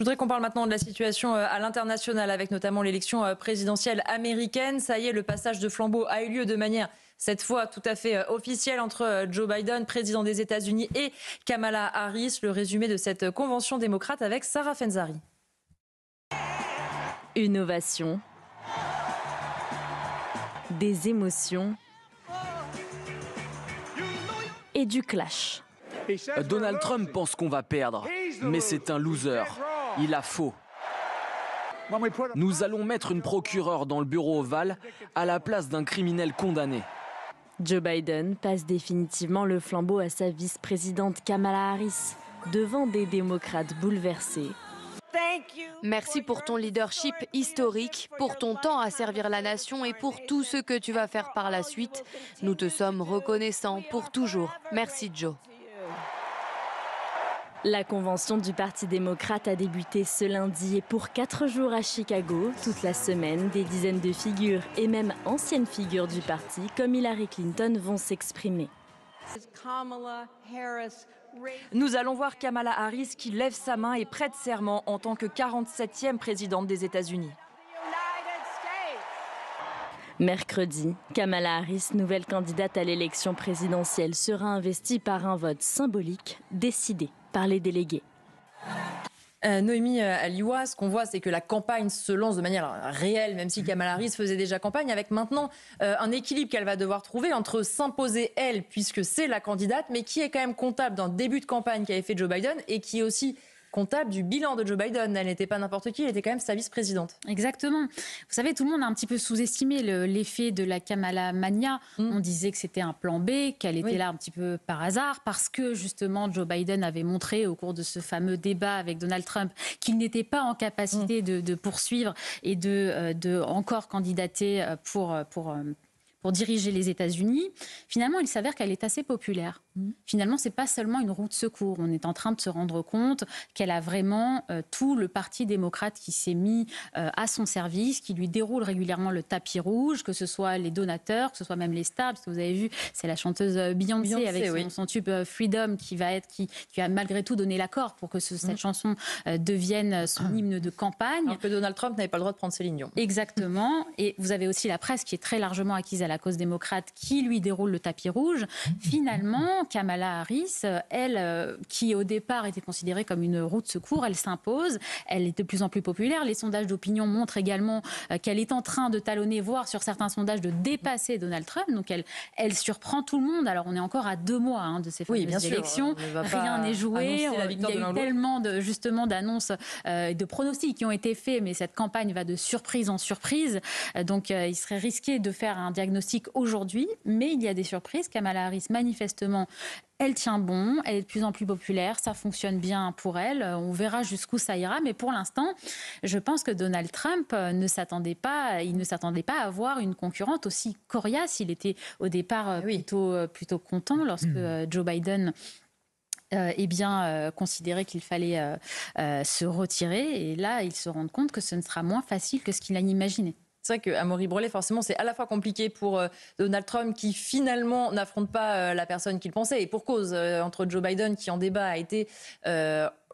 Je voudrais qu'on parle maintenant de la situation euh, à l'international, avec notamment l'élection euh, présidentielle américaine. Ça y est, le passage de flambeau a eu lieu de manière cette fois tout à fait euh, officielle entre Joe Biden, président des États-Unis, et Kamala Harris. Le résumé de cette convention démocrate avec Sarah Fenzari. Une ovation, des émotions et du clash. Donald Trump pense qu'on va perdre, mais c'est un loser. Il a faux. Nous allons mettre une procureure dans le bureau ovale à la place d'un criminel condamné. Joe Biden passe définitivement le flambeau à sa vice-présidente Kamala Harris devant des démocrates bouleversés. Merci pour ton leadership historique, pour ton temps à servir la nation et pour tout ce que tu vas faire par la suite. Nous te sommes reconnaissants pour toujours. Merci Joe. La convention du Parti démocrate a débuté ce lundi et pour quatre jours à Chicago, toute la semaine, des dizaines de figures et même anciennes figures du parti comme Hillary Clinton vont s'exprimer. Nous allons voir Kamala Harris qui lève sa main et prête serment en tant que 47e présidente des États-Unis. Mercredi, Kamala Harris, nouvelle candidate à l'élection présidentielle, sera investie par un vote symbolique décidé par les délégués. Euh, Noémie euh, Alioua, ce qu'on voit, c'est que la campagne se lance de manière réelle, même si Kamala Harris faisait déjà campagne, avec maintenant euh, un équilibre qu'elle va devoir trouver entre s'imposer elle, puisque c'est la candidate, mais qui est quand même comptable d'un début de campagne qu'avait fait Joe Biden et qui est aussi comptable du bilan de Joe Biden. Elle n'était pas n'importe qui, elle était quand même sa vice-présidente. Exactement. Vous savez, tout le monde a un petit peu sous-estimé l'effet de la Kamala Mania. Mm. On disait que c'était un plan B, qu'elle était là un petit peu par hasard, parce que justement Joe Biden avait montré au cours de ce fameux débat avec Donald Trump qu'il n'était pas en capacité mm. de, poursuivre et de, euh, de encore candidater euh, pour, euh, pour pour diriger les États-Unis, finalement, il s'avère qu'elle est assez populaire. Finalement, mmh. Finalement, c'est pas seulement une roue de secours. On est en train de se rendre compte qu'elle a vraiment euh, tout le Parti démocrate qui s'est mis euh, à son service, qui lui déroule régulièrement le tapis rouge, que ce soit les donateurs, que ce soit même les stars, parce que vous avez vu, c'est la chanteuse euh, Beyoncé, avec son, tube Freedom qui va être, qui, a malgré tout donné l'accord pour que cette mmh. chanson devienne son ah. hymne de campagne. Alors que Donald Trump n'avait pas le droit de prendre ses lignes. Exactement. Et vous avez aussi la presse qui est très largement acquise à la cause démocrate qui lui déroule le tapis rouge. Finalement, Kamala Harris, euh, elle, euh, qui au départ était considérée comme une roue de secours, elle s'impose, elle est de plus en plus populaire. Les sondages d'opinion montrent également euh, qu'elle est en train de talonner, voire sur certains sondages, de dépasser Donald Trump. Donc elle, elle surprend tout le monde. Alors on est encore à deux mois hein, de ces fameuses élections. Rien n'est joué. Il y a eu tellement de, justement d'annonces, et de pronostics qui ont été faits, mais cette campagne va de surprise en surprise. Donc il serait risqué de faire un diagnostic aujourd'hui, mais il y a des surprises. Kamala Harris, manifestement, elle tient bon, elle est de plus en plus populaire, ça fonctionne bien pour elle. On verra jusqu'où ça ira, mais pour l'instant, je pense que Donald Trump euh, ne s'attendait pas, il ne s'attendait pas à avoir une concurrente aussi coriace. Il était au départ euh, eh plutôt, euh, plutôt content lorsque hmm. Joe Biden euh, eh bien, considéré qu'il fallait se retirer. Et là, il se rend compte que ce ne sera moins facile que ce qu'il a imaginé. C'est vrai qu'à Maurice forcément, c'est à la fois compliqué pour euh, Donald Trump qui finalement n'affronte pas euh, la personne qu'il pensait, et pour cause, euh, entre Joe Biden qui en débat a été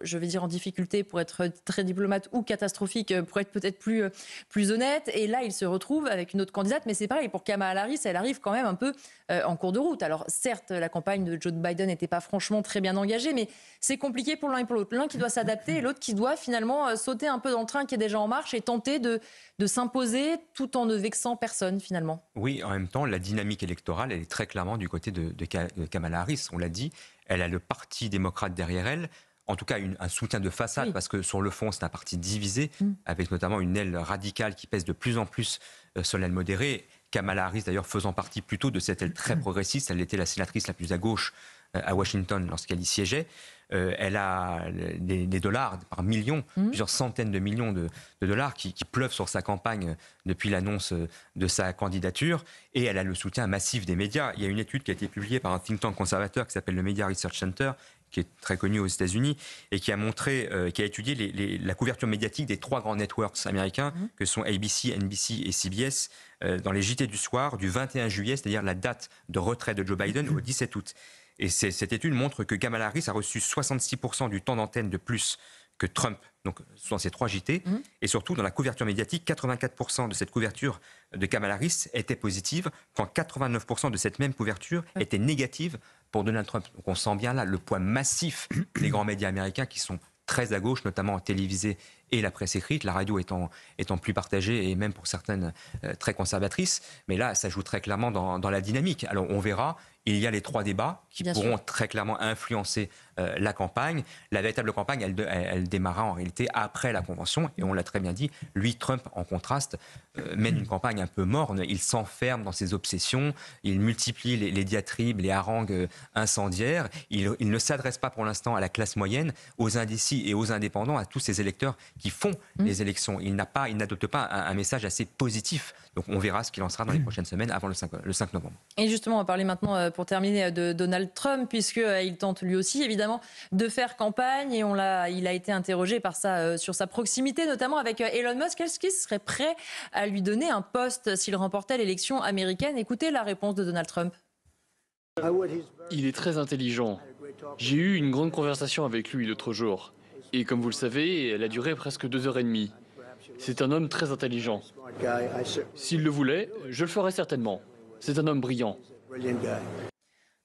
je vais dire en difficulté pour être très diplomate ou catastrophique euh, pour être peut-être plus, euh, plus honnête. Et là, il se retrouve avec une autre candidate, mais c'est pareil pour Kamala Harris, elle arrive quand même un peu euh, en cours de route. Alors certes, la campagne de Joe Biden n'était pas franchement très bien engagée, mais c'est compliqué pour l'un et pour l'autre. L'un qui doit s'adapter et l'autre qui doit finalement sauter un peu dans le train qui est déjà en marche et tenter de, de s'imposer tout en ne vexant personne finalement. Oui, en même temps, la dynamique électorale, elle est très clairement du côté de Kamala Harris. On l'a dit, elle a le Parti démocrate derrière elle en tout cas un soutien de façade, parce que sur le fond, c'est un parti divisé, mm. avec notamment une aile radicale qui pèse de plus en plus euh, sur l'aile modérée. Kamala Harris, d'ailleurs, faisant partie plutôt de cette aile très mm. progressiste, elle était la sénatrice la plus à gauche euh, à Washington lorsqu'elle y siégeait. Euh, elle a des, dollars par millions, mm. plusieurs centaines de millions de, dollars qui, qui, pleuvent sur sa campagne depuis l'annonce de sa candidature. Et elle a le soutien massif des médias. Il y a une étude qui a été publiée par un think tank conservateur qui s'appelle le Media Research Center qui est très connu aux États-Unis et qui a montré, euh, qui a étudié la couverture médiatique des trois grands networks américains mhm. que sont ABC, NBC et CBS euh, dans les JT du soir du 21 juillet, c'est-à-dire la date de retrait de Joe Biden au 17 août. Et cette étude montre que Kamala Harris a reçu 66% du temps d'antenne de plus que Trump donc sont ces trois JT, mmh. et surtout dans la couverture médiatique, 84% de cette couverture de Kamala Harris était positive, quand 89% de cette même couverture était négative pour Donald Trump. Donc on sent bien là le poids massif des grands médias américains qui sont très à gauche, notamment télévisés et la presse écrite, la radio étant, étant plus partagée et même pour certaines euh, très conservatrices. Mais là, ça joue très clairement dans, dans la dynamique. Alors on verra, il y a les trois débats qui pourront très clairement influencer euh, la campagne. La véritable campagne, elle, elle, démarra en réalité après la convention, et on l'a très bien dit, lui, Trump, en contraste, euh, mène une campagne un peu morne. Il s'enferme dans ses obsessions, il multiplie les, diatribes, les harangues euh, incendiaires, il, ne s'adresse pas pour l'instant à la classe moyenne, aux indécis et aux indépendants, à tous ces électeurs qui font mmh. les élections. Il n'adopte pas, pas un, message assez positif. Donc on verra ce qu'il en sera dans les mmh. prochaines semaines avant le 5, le 5 novembre. Et justement, on va parler maintenant pour pour terminer, euh, de Donald Trump, puisqu'il euh, tente lui aussi, évidemment, de faire campagne. Et on il a été interrogé par ça euh, sur sa proximité, notamment avec Elon Musk. Est-ce qu'il serait prêt à lui donner un poste s'il remportait l'élection américaine Écoutez la réponse de Donald Trump. Il est très intelligent. J'ai eu une grande conversation avec lui l'autre jour. Et comme vous le savez, elle a duré presque deux heures et demie. C'est un homme très intelligent. S'il le voulait, je le ferais certainement. C'est un homme brillant.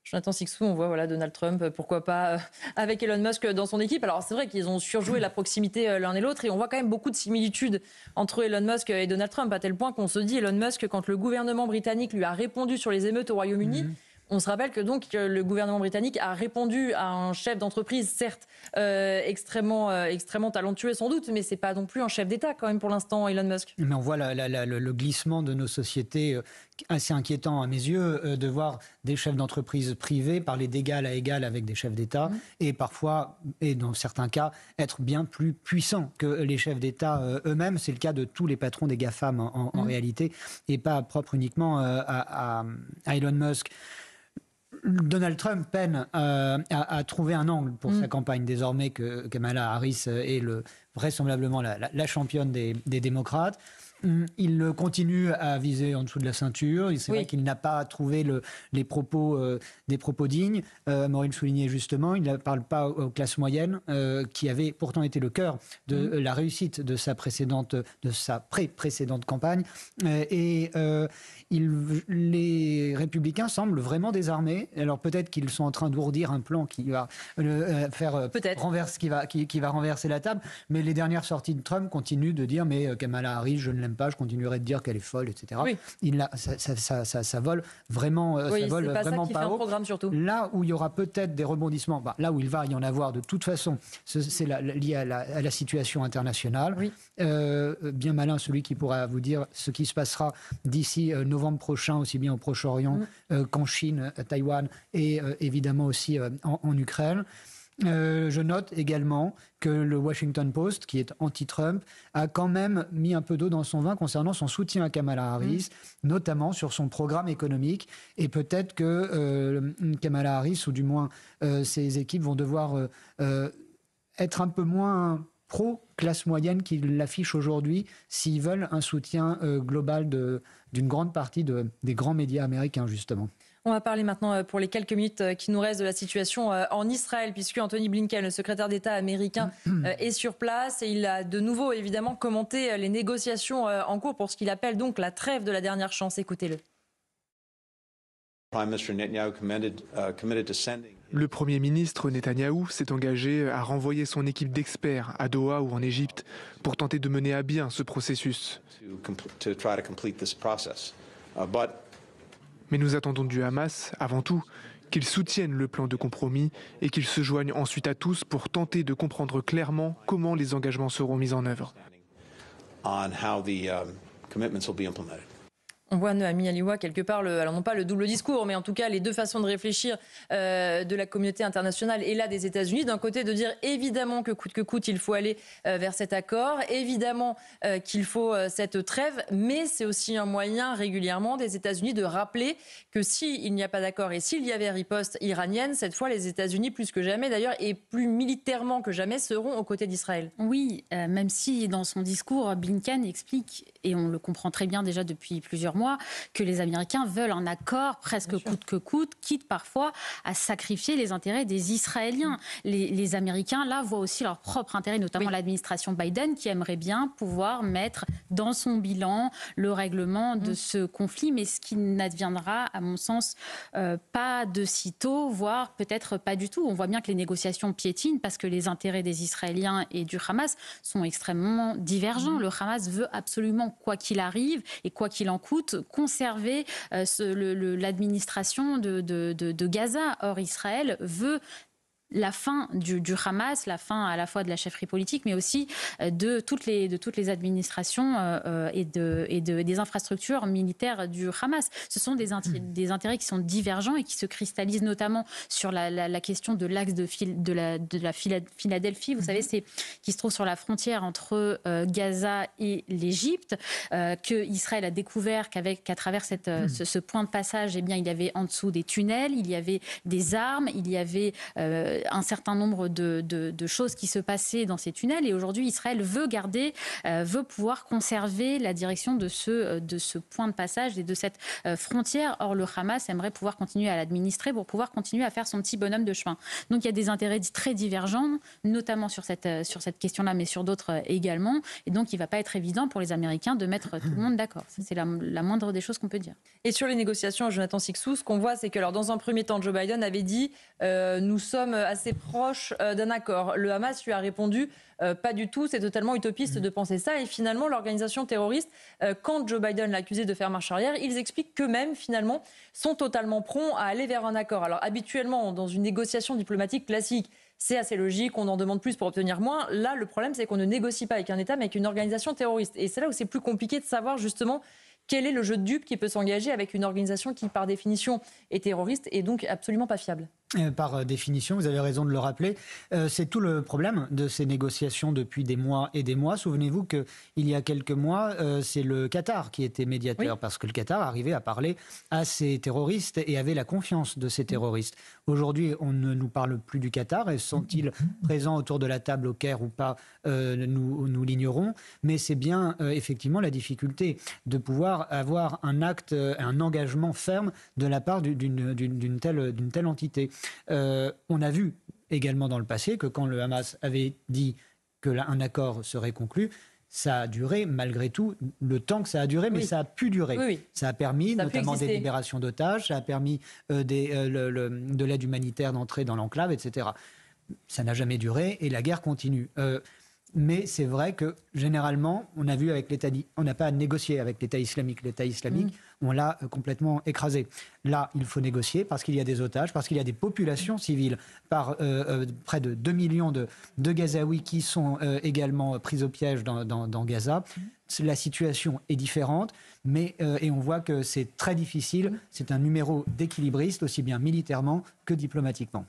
Jonathan Sixou, on voit voilà Donald Trump, euh, pourquoi pas euh, avec Elon Musk euh, dans son équipe. Alors c'est vrai qu'ils ont surjoué la proximité l'un et l'autre et on voit quand même beaucoup de similitudes entre Elon Musk et Donald Trump à tel point qu'on se dit Elon Musk quand le gouvernement britannique lui a répondu sur les émeutes au Royaume-Uni. Mhm. On se rappelle que donc le gouvernement britannique a répondu à un chef d'entreprise, certes extrêmement, extrêmement talentueux sans doute, mais c'est pas non plus un chef d'État quand même pour l'instant, Elon Musk. Mais on voit le glissement de nos sociétés assez inquiétant à mes yeux euh, de voir des chefs d'entreprise privés parler d'égal à égal avec des chefs d'État mmh. et parfois, et dans certains cas, être bien plus puissants que les chefs d'État euh, eux-mêmes. C'est le cas de tous les patrons des GAFAM en, mmh. réalité et pas propre uniquement euh, à, Elon Musk. Donald Trump peine à, trouver un angle pour mmh. sa campagne désormais que Kamala Harris est le, vraisemblablement la, championne des, démocrates. Hum, il continue à viser en dessous de la ceinture. C'est vrai qu'il n'a pas trouvé le, les propos, euh, des propos dignes. Euh, Maureen soulignait justement, il ne parle pas aux, classes moyennes, euh, qui avaient pourtant été le cœur de mmh. la réussite de sa précédente, de sa pré-précédente campagne. Euh, et il, les républicains semblent vraiment désarmés. Alors peut-être qu'ils sont en train d'ourdir un plan qui va faire renverser, qui va, qui va renverser la table. Mais les dernières sorties de Trump continuent de dire mais euh, Kamala Harris, je ne l'aime pas, je continuerai de dire qu'elle est folle, etc. Il ça, ça, ça, vole vraiment, euh, ça vole pas vraiment pas haut. surtout. Là où il y aura peut-être des rebondissements, bah, là où il va y en avoir de toute façon, c'est lié à la, situation internationale. Euh, bien malin celui qui pourra vous dire ce qui se passera d'ici novembre prochain, aussi bien au Proche-Orient mm. qu'en Chine, à Taïwan et évidemment aussi en Ukraine. Euh, je note également que le Washington Post, qui est anti-Trump, a quand même mis un peu d'eau dans son vin concernant son soutien à Kamala Harris, notamment sur son programme économique. Et peut-être que euh, Kamala Harris, ou du moins euh, ses équipes, vont devoir être un peu moins pro-classe moyenne qu'ils l'affichent aujourd'hui s'ils veulent un soutien global d'une grande partie des grands médias américains, justement. On va parler maintenant euh, pour les quelques minutes euh, qui nous restent de la situation euh, en Israël, puisque Anthony Blinken, le secrétaire d'État américain, est sur place et il a de nouveau évidemment commenté les négociations en cours pour ce qu'il appelle donc la trêve de la dernière chance. Écoutez-le. Uh, le Premier ministre Netanyahou s'est engagé à renvoyer son équipe d'experts à Doha ou en Égypte pour tenter de mener à bien ce processus. Mais nous attendons du Hamas, avant tout, qu'il soutienne le plan de compromis et qu'il se joigne ensuite à tous pour tenter de comprendre clairement comment les engagements seront mis en œuvre. Um, on voit Noami Aliwa quelque part, alors non pas le double discours, mais en tout cas les deux façons de réfléchir euh, de la communauté internationale et là des États-Unis. D'un côté, de dire évidemment que coûte que coûte, il faut aller euh, vers cet accord, évidemment euh, qu'il faut cette trêve, mais c'est aussi un moyen régulièrement des États-Unis de rappeler que s'il n'y a pas d'accord et s'il y avait riposte iranienne, cette fois les États-Unis plus que jamais d'ailleurs et plus militairement que jamais seront aux côtés d'Israël. Oui, même si dans son discours, Blinken explique, et on le comprend très bien déjà depuis plusieurs mois que les Américains veulent un accord presque coûte que coûte, quitte parfois à sacrifier les intérêts des Israéliens. Mm. Les, Américains, là, voient aussi leur propre intérêt, notamment l'administration Biden, qui aimerait bien pouvoir mettre dans son bilan le règlement de mm. ce conflit, mais ce qui n'adviendra, à mon sens, euh, pas de sitôt, voire peut-être pas du tout. On voit bien que les négociations piétinent parce que les intérêts des Israéliens et du Hamas sont extrêmement divergents. Mm. Le Hamas veut absolument, quoi qu'il arrive et quoi qu'il en coûte, conserver euh, l'administration de, de Gaza. Or, Israël veut la fin du, Hamas, la fin à la fois de la chefferie politique, mais aussi euh, de toutes les, de toutes les administrations euh, euh, et, de, et des infrastructures militaires du Hamas. Ce sont des, hmm. des, intérêts qui sont divergents et qui se cristallisent notamment sur la, question de l'axe de, de la, de la Philadelphie, vous hmm. savez, c'est qui se trouve sur la frontière entre Gaza et l'Égypte, qu'Israël a découvert qu'avec, qu'à travers cette, hmm. ce, point de passage, et eh bien, il y avait en dessous des tunnels, il y avait des armes, il y avait un certain nombre de, choses qui se passaient dans ces tunnels. Et aujourd'hui, Israël veut garder, euh, veut pouvoir conserver la direction de ce, euh, de ce point de passage et de cette euh, frontière. Or, le Hamas aimerait pouvoir continuer à l'administrer pour pouvoir continuer à faire son petit bonhomme de chemin. Donc, il y a des intérêts très divergents, notamment sur cette, cette question-là, mais sur d'autres également. Et donc, il ne va pas être évident pour les Américains de mettre tout le monde d'accord. C'est la, moindre des choses qu'on peut dire. Et sur les négociations, Jonathan Sixou, ce qu'on voit, c'est que dans un premier temps, Joe Biden avait dit nous sommes euh, assez proche euh, d'un accord. Le Hamas lui a répondu euh, pas du tout, c'est totalement utopiste de penser ça. Et finalement, l'organisation terroriste, quand Joe Biden l'a accusé de faire marche arrière, ils expliquent qu'eux-mêmes, finalement, sont totalement prompts à aller vers un accord. Alors habituellement, dans une négociation diplomatique classique, c'est assez logique, on en demande plus pour obtenir moins. Là, le problème, c'est qu'on ne négocie pas avec un État, mais avec une organisation terroriste. Et c'est là où c'est plus compliqué de savoir justement quel est le jeu de dupe qui peut s'engager avec une organisation qui, par définition, est terroriste et donc absolument pas fiable. Euh, par euh, définition, vous avez raison de le rappeler, euh, c'est tout le problème de ces négociations depuis des mois et des mois. Souvenez-vous qu'il y a quelques mois, c'est le Qatar qui était médiateur, parce que le Qatar arrivait à parler à ces terroristes et avait la confiance de ces terroristes. Aujourd'hui, on ne nous parle plus du Qatar, et sont-ils présents autour de la table au Caire ou pas, nous, nous l'ignorons, mais c'est bien effectivement la difficulté de pouvoir avoir un acte, un engagement ferme de la part d'une telle entité. Euh, on a vu également dans le passé que quand le Hamas avait dit que un accord serait conclu, ça a duré malgré tout le temps que ça a duré, mais ça a pu durer. Ça a permis notamment des libérations d'otages, ça a permis euh, euh, de l'aide humanitaire d'entrer dans l'enclave, etc. Ça n'a jamais duré et la guerre continue. Mais c'est vrai que généralement, on a vu avec on n'a pas à négocier avec l'État islamique. L'État islamique, mm. on l'a euh, complètement écrasé. Là, il faut négocier parce qu'il y a des otages, parce qu'il y a des populations civiles, par euh, euh, près de 2 millions de, Gazaouis qui sont également pris au piège dans, Gaza. Mm. la situation est différente, mais et on voit que c'est très difficile. Mm. C'est un numéro d'équilibriste, aussi bien militairement que diplomatiquement.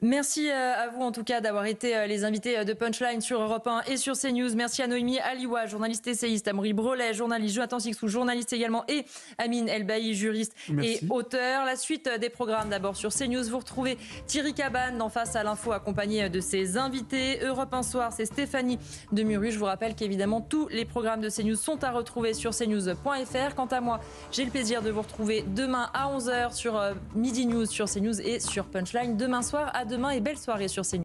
Merci euh, à vous en tout cas d'avoir été euh, les invités euh, de Punchline sur Europe 1 et sur CNews. Merci à Noémie Aliwa, journaliste essayiste, Maurice Brolet, journaliste, Jonathan Sixou, journaliste également, et Amine Elbaï, juriste et auteur. La suite des programmes d'abord sur CNews. Vous retrouvez Thierry Cabane dans Face à l'info accompagné de ses invités. Europe 1 soir, c'est Stéphanie Demuru. Je vous rappelle qu'évidemment tous les programmes de CNews sont à retrouver sur cnews.fr. Quant à moi, j'ai le plaisir de vous retrouver demain à 11h sur Midi News sur CNews et sur Punchline. Demain soir à demain et belle soirée sur CNews.